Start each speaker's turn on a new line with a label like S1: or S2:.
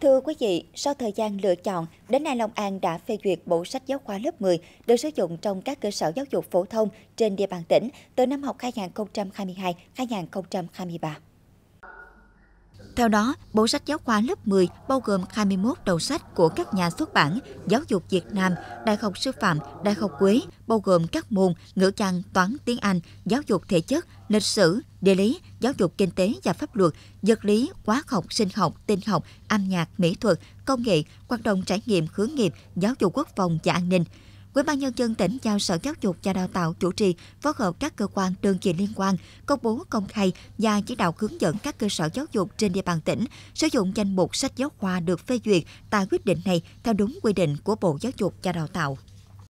S1: Thưa quý vị, sau thời gian lựa chọn, đến nay Long An đã phê duyệt bộ sách giáo khoa lớp 10 được sử dụng trong các cơ sở giáo dục phổ thông trên địa bàn tỉnh từ năm học 2022-2023. Theo đó, bộ sách giáo khoa lớp 10 bao gồm 21 đầu sách của các nhà xuất bản Giáo dục Việt Nam, Đại học Sư phạm, Đại học Quế, bao gồm các môn ngữ văn, toán, tiếng Anh, giáo dục thể chất, lịch sử, địa lý, giáo dục kinh tế và pháp luật, vật lý, hóa học, sinh học, tin học, âm nhạc, mỹ thuật, công nghệ, hoạt động trải nghiệm hướng nghiệp, giáo dục quốc phòng và an ninh. Ủy ban nhân dân tỉnh giao Sở Giáo dục và Đào tạo chủ trì phối hợp các cơ quan đơn vị liên quan công bố công khai và chỉ đạo hướng dẫn các cơ sở giáo dục trên địa bàn tỉnh sử dụng danh mục sách giáo khoa được phê duyệt tại quyết định này theo đúng quy định của Bộ Giáo dục và Đào tạo.